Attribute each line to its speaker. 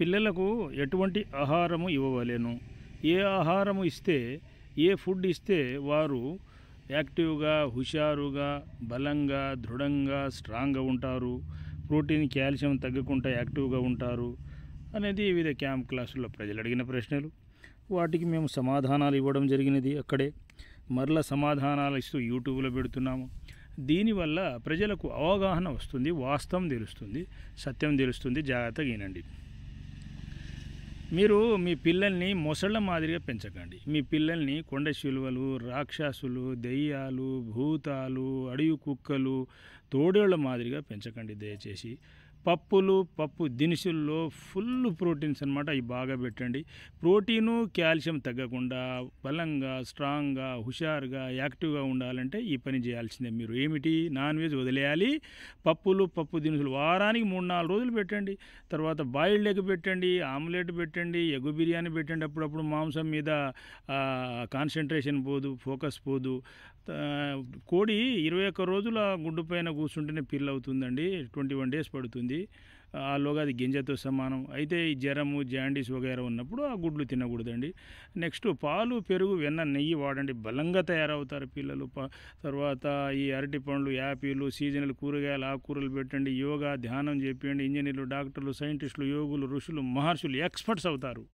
Speaker 1: పిల్లలకు ఎటువంటి ఆహారము ఇవ్వవలేను ఏ ఆహారము ఇస్తే ఏ ఫుడ్ ఇస్తే వారు యాక్టివ్గా హుషారుగా బలంగా దృఢంగా స్ట్రాంగ్గా ఉంటారు ప్రోటీన్ కాల్షియం తగ్గకుండా యాక్టివ్గా ఉంటారు అనేది వివిధ క్యాంప్ క్లాసుల్లో ప్రజలు అడిగిన ప్రశ్నలు వాటికి మేము సమాధానాలు ఇవ్వడం జరిగినది అక్కడే మరల సమాధానాలు ఇస్తూ యూట్యూబ్లో పెడుతున్నాము దీనివల్ల ప్రజలకు అవగాహన వస్తుంది వాస్తవం తెలుస్తుంది సత్యం తెలుస్తుంది జాగ్రత్తగా వినండి మీరు మీ పిల్లల్ని మొసళ్ళ మాదిరిగా పెంచకండి మీ పిల్లల్ని కొండ శిలువలు రాక్షసులు దెయ్యాలు భూతాలు అడవి కుక్కలు తోడేళ్ల మాదిరిగా పెంచకండి దయచేసి పప్పులు పప్పు దినుసుల్లో ఫుల్ ప్రోటీన్స్ అనమాట అవి బాగా పెట్టండి ప్రోటీను కాల్షియం తగ్గకుండా బలంగా స్ట్రాంగ్గా హుషారుగా యాక్టివ్గా ఉండాలంటే ఈ పని చేయాల్సిందే మీరు ఏమిటి నాన్ వెజ్ వదిలేయాలి పప్పులు పప్పు దినుసులు వారానికి మూడు నాలుగు రోజులు పెట్టండి తర్వాత బాయిల్డ్ ఎగ్ పెట్టండి ఆమ్లెట్ పెట్టండి ఎగ్గు బిర్యానీ పెట్టండి అప్పుడప్పుడు మాంసం మీద కాన్సన్ట్రేషన్ పోదు ఫోకస్ పోదు కోడి ఇరవై ఒక్క రోజుల గుడ్డు పైన కూర్చుంటేనే పిల్లవుతుందండి అవుతుందండి ట్వంటీ వన్ డేస్ పడుతుంది ఉంటుంది ఆలోగా అది గింజతో సమానం అయితే ఈ జ్వరము జాండీస్ వగైరా ఉన్నప్పుడు ఆ గుడ్లు తినకూడదండి నెక్స్ట్ పాలు పెరుగు వెన్న నెయ్యి వాడండి బలంగా తయారవుతారు పిల్లలు తర్వాత ఈ అరటి పండ్లు యాపీలు సీజనల్ కూరగాయలు ఆకుకూరలు పెట్టండి యోగా ధ్యానం చెప్పండి ఇంజనీర్లు డాక్టర్లు సైంటిస్టులు యోగులు ఋషులు మహర్షులు ఎక్స్పర్ట్స్ అవుతారు